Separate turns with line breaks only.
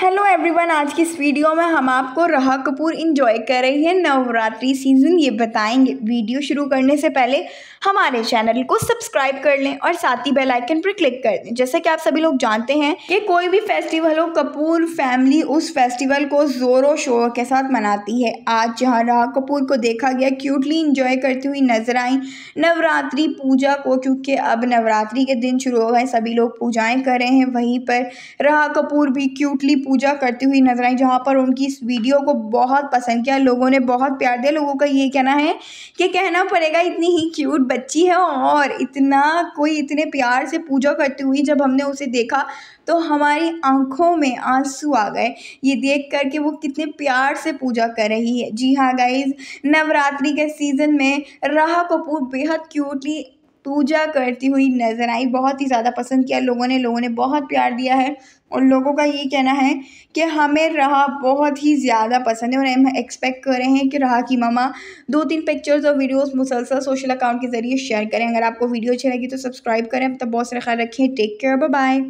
hello everyone आज की इस वीडियो में हम आपको रहा कपूर इन्जॉय कर रही हैं नवरात्रि सीज़न ये बताएंगे वीडियो शुरू करने से पहले हमारे चैनल को सब्सक्राइब कर लें और साथ ही बेल आइकन पर क्लिक कर दें जैसे कि आप सभी लोग जानते हैं कि कोई भी फेस्टिवल हो कपूर फैमिली उस फेस्टिवल को ज़ोरों शोर के साथ मनाती है आज जहाँ रहा कपूर को देखा गया क्यूटली इंजॉय करती हुई नजर आई नवरात्रि पूजा को क्योंकि अब नवरात्रि के दिन शुरू हो गए सभी लोग पूजाएँ कर रहे हैं वहीं पर रहा कपूर भी क्यूटली पूजा करती हुई नजर आई जहाँ पर उनकी इस वीडियो को बहुत पसंद किया लोगों ने बहुत प्यार दिया लोगों का ये कहना है कि कहना पड़ेगा इतनी ही क्यूट बच्ची है और इतना कोई इतने प्यार से पूजा करती हुई जब हमने उसे देखा तो हमारी आंखों में आंसू आ गए ये देख कर के वो कितने प्यार से पूजा कर रही है जी हाँ गाइज नवरात्रि के सीज़न में राह कपूर बेहद क्यूटली पूजा करती हुई नज़र आई बहुत ही ज़्यादा पसंद किया लोगों ने लोगों ने बहुत प्यार दिया है और लोगों का ये कहना है कि हमें रहा बहुत ही ज़्यादा पसंद है और हम एक्सपेक्ट कर रहे हैं कि रहा की मामा दो तीन पिक्चर्स और वीडियोस मुसलसल सोशल अकाउंट के ज़रिए शेयर करें अगर आपको वीडियो अच्छी लगी तो सब्सक्राइब करें तब बहुत सारा ख्याल रखें टेक केयर बाय